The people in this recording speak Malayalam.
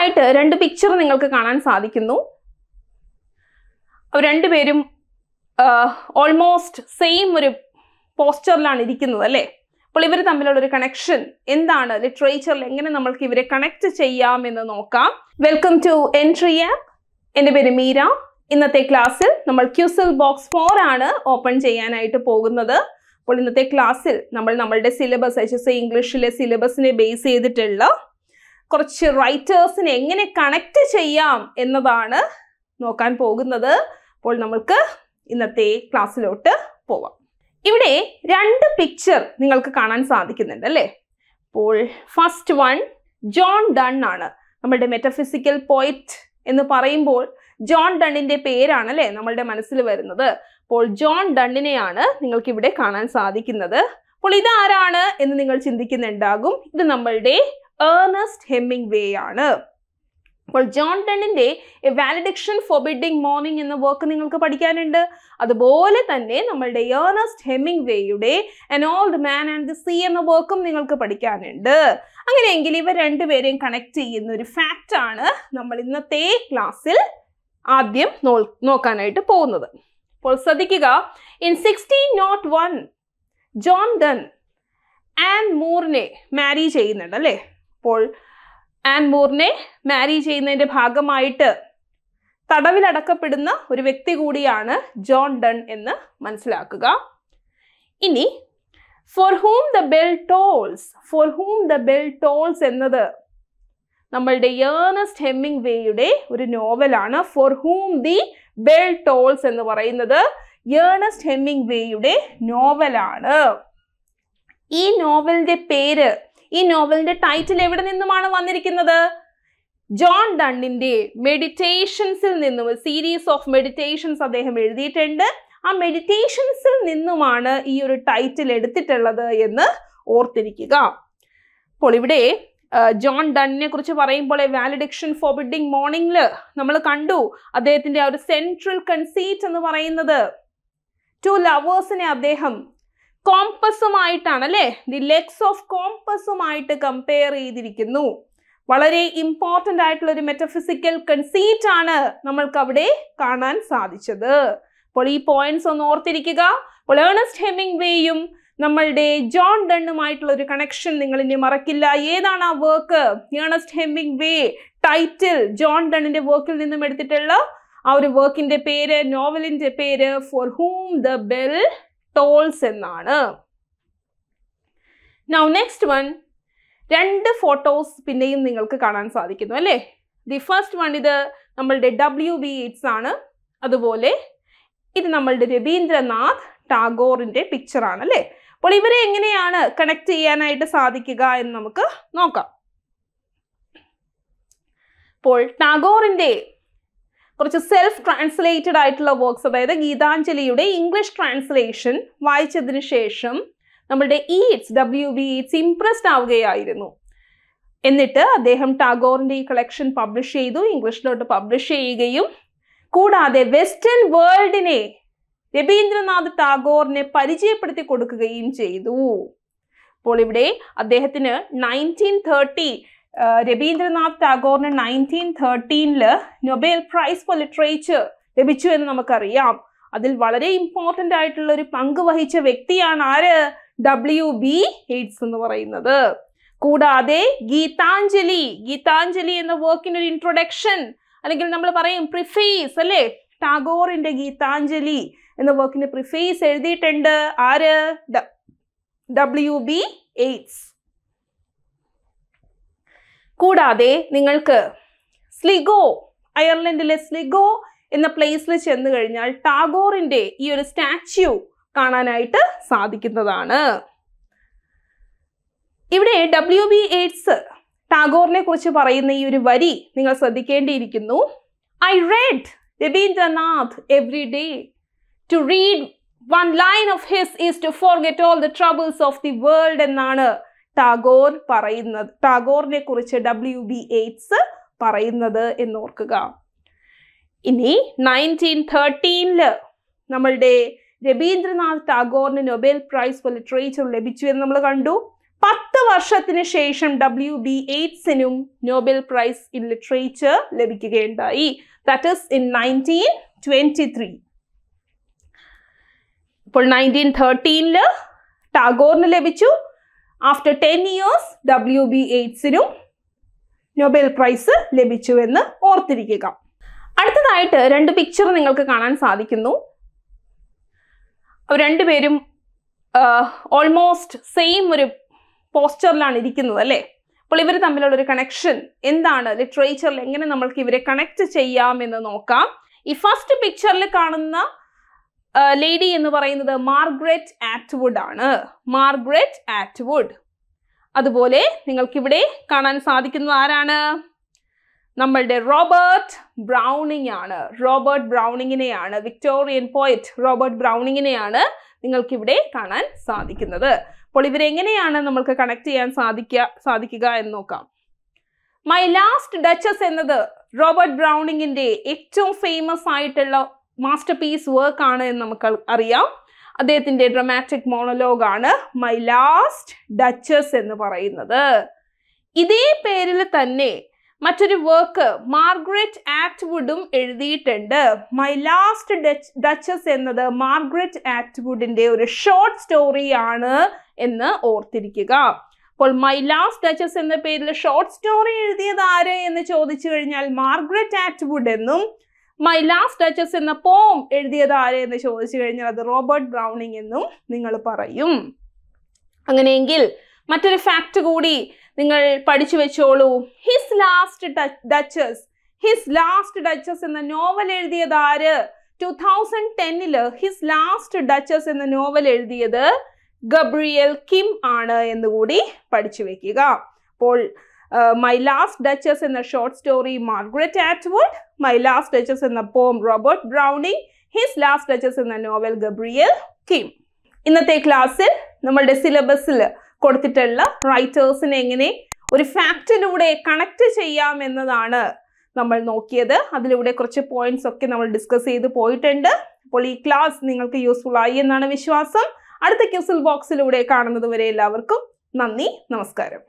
ആയിട്ട് രണ്ട് പിക്ചർ നിങ്ങൾക്ക് കാണാൻ സാധിക്കുന്നു രണ്ടുപേരും ഓൾമോസ്റ്റ് സെയിം ഒരു പോസ്റ്ററിലാണ് ഇരിക്കുന്നത് അല്ലേ അപ്പോൾ ഇവർ തമ്മിലുള്ള ഒരു കണക്ഷൻ എന്താണ് ലിറ്ററേച്ചറിൽ എങ്ങനെ നമ്മൾക്ക് ഇവരെ കണക്ട് ചെയ്യാം എന്ന് നോക്കാം വെൽക്കം ടു എൻട്രി ആപ്പ് എൻ്റെ പേര് മീര ഇന്നത്തെ ക്ലാസ്സിൽ നമ്മൾ ക്യൂസൽ ബോക്സ് ഫോർ ആണ് ഓപ്പൺ ചെയ്യാനായിട്ട് പോകുന്നത് അപ്പോൾ ഇന്നത്തെ ക്ലാസ്സിൽ നമ്മൾ നമ്മളുടെ സിലബസ് എച്ച് എസ് ഇംഗ്ലീഷിലെ സിലബസിനെ ബേസ് ചെയ്തിട്ടുള്ള കുറച്ച് റൈറ്റേഴ്സിനെ എങ്ങനെ കണക്ട് ചെയ്യാം എന്നതാണ് നോക്കാൻ പോകുന്നത് അപ്പോൾ നമ്മൾക്ക് ഇന്നത്തെ ക്ലാസ്സിലോട്ട് പോവാം ഇവിടെ രണ്ട് പിക്ചർ നിങ്ങൾക്ക് കാണാൻ സാധിക്കുന്നുണ്ട് അല്ലേ അപ്പോൾ ഫസ്റ്റ് വൺ ജോൺ ഡൺ ആണ് നമ്മളുടെ മെറ്റഫിസിക്കൽ പോയിറ്റ് എന്ന് പറയുമ്പോൾ ജോൺ ഡണ്ണിന്റെ പേരാണ് അല്ലേ നമ്മളുടെ മനസ്സിൽ വരുന്നത് അപ്പോൾ ജോൺ ഡണ്ണിനെയാണ് നിങ്ങൾക്ക് ഇവിടെ കാണാൻ സാധിക്കുന്നത് അപ്പോൾ ഇതാരാണ് എന്ന് നിങ്ങൾ ചിന്തിക്കുന്നുണ്ടാകും ഇത് നമ്മളുടെ ഏർണസ്റ്റ് വേ ആണ് അപ്പോൾ ജോൺ ടണ്ണിൻ്റെ എ ഫോർ ബിഡിങ് മോർണിംഗ് എന്ന വർക്ക് നിങ്ങൾക്ക് പഠിക്കാനുണ്ട് അതുപോലെ തന്നെ നമ്മളുടെ ഏർണസ്റ്റ് വേയുടെ an old man and the sea എന്ന വർക്കും നിങ്ങൾക്ക് പഠിക്കാനുണ്ട് അങ്ങനെയെങ്കിൽ ഇവ രണ്ടുപേരെയും കണക്ട് ചെയ്യുന്ന ഒരു ഫാക്റ്റ് ആണ് നമ്മൾ ഇന്നത്തെ ക്ലാസ്സിൽ ആദ്യം നോക്കാനായിട്ട് പോകുന്നത് അപ്പോൾ ശ്രദ്ധിക്കുക in sixteen nought one John Donne and മൂറിനെ മാരി ചെയ്യുന്നുണ്ട് അല്ലേ അപ്പോൾ ആൻ മൂറിനെ മാരി ചെയ്യുന്നതിൻ്റെ ഭാഗമായിട്ട് തടവിലടക്കപ്പെടുന്ന ഒരു വ്യക്തി കൂടിയാണ് ജോൺ ഡൺ എന്ന് മനസ്സിലാക്കുക ഇനി for whom the bell tolls for whom the bell tolls എന്നത് നമ്മളുടെ യേണസ്റ്റ് ഹെമ്മിങ് വേയുടെ ഒരു നോവലാണ് for whom the bell tolls എന്ന് പറയുന്നത് യേണസ്റ്റ് ഹെമ്മിങ് വേയുടെ നോവലാണ് ഈ നോവലിൻ്റെ പേര് ഈ നോവലിന്റെ ടൈറ്റിൽ എവിടെ നിന്നുമാണ് വന്നിരിക്കുന്നത് ജോൺ ഡണ്ണിന്റെ മെഡിറ്റേഷൻസിൽ നിന്നും സീരീസ് ഓഫ് മെഡിറ്റേഷൻസ് അദ്ദേഹം എഴുതിയിട്ടുണ്ട് ആ മെഡിറ്റേഷൻസിൽ നിന്നുമാണ് ഈ ഒരു ടൈറ്റിൽ എടുത്തിട്ടുള്ളത് എന്ന് ഓർത്തിരിക്കുക അപ്പോൾ ഇവിടെ ജോൺ ഡണ്ണിനെ കുറിച്ച് പറയുമ്പോൾ വാലിഡിക്ഷൻ ബിഡിങ് മോർണിംഗിൽ നമ്മൾ കണ്ടു അദ്ദേഹത്തിന്റെ ആ ഒരു സെൻട്രൽ കൺസീറ്റ് എന്ന് പറയുന്നത് ടു ലവേഴ്സിനെ അദ്ദേഹം കോമ്പസുമായിട്ടാണ് അല്ലേ ദി ലെഗ്സ് ഓഫ് കോമ്പസുമായിട്ട് കമ്പയർ ചെയ്തിരിക്കുന്നു വളരെ ഇമ്പോർട്ടൻ്റ് ആയിട്ടുള്ള ഒരു മെറ്റഫിസിക്കൽ കൺസീറ്റ് ആണ് നമ്മൾക്ക് അവിടെ കാണാൻ സാധിച്ചത് അപ്പോൾ ഈ പോയിന്റ്സ് ഒന്ന് ഓർത്തിരിക്കുക അപ്പോൾ ഏണസ്റ്റ് വേയും നമ്മളുടെ ജോൺ ഡണ്ണുമായിട്ടുള്ള ഒരു കണക്ഷൻ നിങ്ങൾ ഇനി മറക്കില്ല ഏതാണ് ആ work Ernest Hemingway title John ഡണ്ണിന്റെ വർക്കിൽ നിന്നും എടുത്തിട്ടുള്ള ആ ഒരു വർക്കിന്റെ പേര് നോവലിന്റെ പേര് for whom the bell tolls എന്നാണ് നൗ നെക്സ്റ്റ് വൺ രണ്ട് ഫോട്ടോസ് പിന്നെയും നിങ്ങൾക്ക് കാണാൻ സാധിക്കുന്നു അല്ലേ ദി ഫസ്റ്റ് വൺ ഇത് നമ്മളുടെ ഡബ്ല്യു ബി ഇറ്റ്സ് ആണ് അതുപോലെ ഇത് നമ്മളുടെ രവീന്ദ്രനാഥ് ടാഗോറിൻ്റെ പിക്ചറാണ് അല്ലേ അപ്പോൾ ഇവരെ എങ്ങനെയാണ് കണക്ട് ചെയ്യാനായിട്ട് സാധിക്കുക എന്ന് നമുക്ക് നോക്കാം അപ്പോൾ ടാഗോറിൻ്റെ കുറച്ച് സെൽഫ് ട്രാൻസ്ലേറ്റഡ് ആയിട്ടുള്ള വർക്ക്സ് അതായത് ഗീതാഞ്ജലിയുടെ ഇംഗ്ലീഷ് ട്രാൻസ്ലേഷൻ വായിച്ചതിന് ശേഷം നമ്മളുടെ Yeats Yeats W B Yeats impressed ആവുകയായിരുന്നു എന്നിട്ട് അദ്ദേഹം ടാഗോറിൻ്റെ ഈ കളക്ഷൻ പബ്ലിഷ് ചെയ്തു ഇംഗ്ലീഷിലോട്ട് പബ്ലിഷ് ചെയ്യുകയും കൂടാതെ വെസ്റ്റേൺ വേൾഡിനെ രവീന്ദ്രനാഥ് ടാഗോറിനെ പരിചയപ്പെടുത്തി കൊടുക്കുകയും ചെയ്തു അപ്പോൾ ഇവിടെ അദ്ദേഹത്തിന് നയൻറ്റീൻ തേർട്ടി രവീന്ദ്രനാഥ് ടാഗോറിന് നയൻറ്റീൻ തേർട്ടീനില് നൊബേൽ പ്രൈസ് ഫോർ ലിറ്ററേച്ചർ ലഭിച്ചു എന്ന് നമുക്കറിയാം അതിൽ വളരെ ഇമ്പോർട്ടൻ്റ് ആയിട്ടുള്ള ഒരു പങ്ക് വഹിച്ച വ്യക്തിയാണ് ആര് ഡബ്ല്യു ബി എയ്ഡ്സ് എന്ന് പറയുന്നത് കൂടാതെ ഗീതാഞ്ജലി ഗീതാഞ്ജലി എന്ന വർക്കിന് ഒരു ഇൻട്രൊഡക്ഷൻ അല്ലെങ്കിൽ നമ്മൾ പറയും പ്രിഫേസ് അല്ലേ ടാഗോറിന്റെ ഗീതാഞ്ജലി എന്ന വർക്കിന് പ്രിഫേസ് എഴുതിയിട്ടുണ്ട് ആര് ഡബ്ല്യു ബി എയ്ഡ്സ് കൂടാതെ നിങ്ങൾക്ക് സ്ലിഗോ അയർലൻഡിലെ സ്ലിഗോ എന്ന പ്ലേസിൽ ചെന്ന് കഴിഞ്ഞാൽ ടാഗോറിൻ്റെ ഈ ഒരു സ്റ്റാച്യു കാണാനായിട്ട് സാധിക്കുന്നതാണ് ഇവിടെ ഡബ്ല്യു ബി എയ്ഡ്സ് ടാഗോറിനെ കുറിച്ച് പറയുന്ന ഈ ഒരു വരി നിങ്ങൾ ശ്രദ്ധിക്കേണ്ടിയിരിക്കുന്നു I read Rabindranath every day to read one line of his is to get all the troubles of the world എന്നാണ് ടാഗോർ പറയുന്നത് ടാഗോറിനെ കുറിച്ച് ഡബ്ല്യു ബി എയ്റ്റ്സ് പറയുന്നത് എന്നോർക്കുക ഇനി നയൻറ്റീൻ തേർട്ടീനില് നമ്മളുടെ രവീന്ദ്രനാഥ് ടാഗോറിന് നൊബേൽ പ്രൈസ് ഫോർ ലിറ്ററേച്ചർ ലഭിച്ചു എന്ന് നമ്മൾ കണ്ടു പത്ത് വർഷത്തിന് ശേഷം ഡബ്ല്യു ബി എയ്റ്റ്സിനും നോബൽ പ്രൈസ് ഇൻ ലിറ്ററേച്ചർ ലഭിക്കുകയുണ്ടായി that is in nineteen twenty three ഇപ്പോൾ നയൻറ്റീൻ തേർട്ടീനില് ടാഗോറിന് ലഭിച്ചു after ten years W B എയ്റ്റ്സിനും നൊബേൽ പ്രൈസ് ലഭിച്ചു എന്ന് ഓർത്തിരിക്കുക അടുത്തതായിട്ട് രണ്ട് പിക്ചർ നിങ്ങൾക്ക് കാണാൻ സാധിക്കുന്നു രണ്ടുപേരും ഓൾമോസ്റ്റ് സെയിം ഒരു പോസ്റ്ററിലാണ് ഇരിക്കുന്നത് അല്ലേ അപ്പോൾ ഇവർ തമ്മിലുള്ള ഒരു കണക്ഷൻ എന്താണ് ലിറ്ററേച്ചറിൽ എങ്ങനെ നമ്മൾക്ക് ഇവരെ കണക്ട് ചെയ്യാം എന്ന് നോക്കാം ഈ ഫസ്റ്റ് പിക്ചറിൽ കാണുന്ന ലേഡി എന്ന് പറയുന്നത് മാർഗ്രറ്റ് ആറ്റ്വുഡ് ആണ് മാർഗ്രറ്റ് ആറ്റ്വുഡ് അതുപോലെ നിങ്ങൾക്കിവിടെ കാണാൻ സാധിക്കുന്നത് ആരാണ് നമ്മളുടെ റോബർട്ട് ബ്രൗണിംഗ് ആണ് റോബർട്ട് ബ്രൗണിങ്ങിനെയാണ് വിക്ടോറിയൻ പോയറ്റ് റോബർട്ട് ബ്രൗണിങ്ങിനെയാണ് നിങ്ങൾക്കിവിടെ കാണാൻ സാധിക്കുന്നത് അപ്പോൾ ഇവരെങ്ങനെയാണ് നമ്മൾക്ക് കണക്ട് ചെയ്യാൻ സാധിക്കുക സാധിക്കുക എന്ന് നോക്കാം മൈ ലാസ്റ്റ് ഡച്ചസ് എന്നത് റോബർട്ട് ബ്രൗണിങ്ങിന്റെ ഏറ്റവും ഫേമസ് ആയിട്ടുള്ള മാസ്റ്റർ പീസ് ആണ് എന്ന് നമുക്ക് അറിയാം അദ്ദേഹത്തിന്റെ ഡ്രമാറ്റിക് മോണലോഗാണ് മൈ ലാസ്റ്റ് ഡച്ചസ് എന്ന് പറയുന്നത് ഇതേ പേരിൽ തന്നെ മറ്റൊരു വർക്ക് മാർഗ്രറ്റ് ആറ്റ്വുഡും എഴുതിയിട്ടുണ്ട് മൈ ലാസ്റ്റ് ഡച്ചസ് എന്നത് മാർഗ്രറ്റ് ആറ്റ്വുഡിൻ്റെ ഒരു ഷോർട്ട് സ്റ്റോറിയാണ് എന്ന് ഓർത്തിരിക്കുക അപ്പോൾ മൈ ലാസ്റ്റ് ഡച്ചസ് എന്ന പേരിൽ ഷോർട്ട് സ്റ്റോറി എഴുതിയത് ആര് എന്ന് ചോദിച്ചു കഴിഞ്ഞാൽ മാർഗ്രറ്റ് ആറ്റ്വുഡ് എന്നും മൈ ലാസ്റ്റ് ടച്ചസ് എന്ന പോം എഴുതിയത് ആരെയെന്ന് ചോദിച്ചു കഴിഞ്ഞാൽ അത് റോബർട്ട് ബ്രൗണിംഗ് എന്നും നിങ്ങൾ പറയും അങ്ങനെയെങ്കിൽ മറ്റൊരു ഫാക്റ്റ് കൂടി നിങ്ങൾ പഠിച്ചു വെച്ചോളൂ his last duchess his last duchess എന്ന നോവൽ എഴുതിയത് ആര് ടു തൗസൻഡ് ടെന്നില് ഹിസ് ലാസ്റ്റ് ഡച്ചസ് എന്ന നോവൽ എഴുതിയത് ഗബ്രിയൽ കിം ആണ് എന്നുകൂടി പഠിച്ചു വെക്കുക അപ്പോൾ മൈ ലാസ്റ്റ് ഡച്ചസ് എന്ന short story Margaret Atwood my last duchess എന്ന poem Robert Browning his last duchess എന്ന നോവൽ ഗബ്രിയൽ കിം ഇന്നത്തെ ക്ലാസ്സിൽ നമ്മളുടെ സിലബസിൽ കൊടുത്തിട്ടുള്ള റൈറ്റേഴ്സിനെ എങ്ങനെ ഒരു ഫാക്റ്റിലൂടെ കണക്ട് ചെയ്യാം എന്നതാണ് നമ്മൾ നോക്കിയത് അതിലൂടെ കുറച്ച് പോയിന്റ്സ് ഒക്കെ നമ്മൾ ഡിസ്കസ് ചെയ്ത് പോയിട്ടുണ്ട് അപ്പോൾ ഈ ക്ലാസ് നിങ്ങൾക്ക് യൂസ്ഫുൾ ആയി എന്നാണ് വിശ്വാസം അടുത്ത ക്യൂസിൽ ബോക്സിലൂടെ കാണുന്നത് വരെ എല്ലാവർക്കും നന്ദി നമസ്കാരം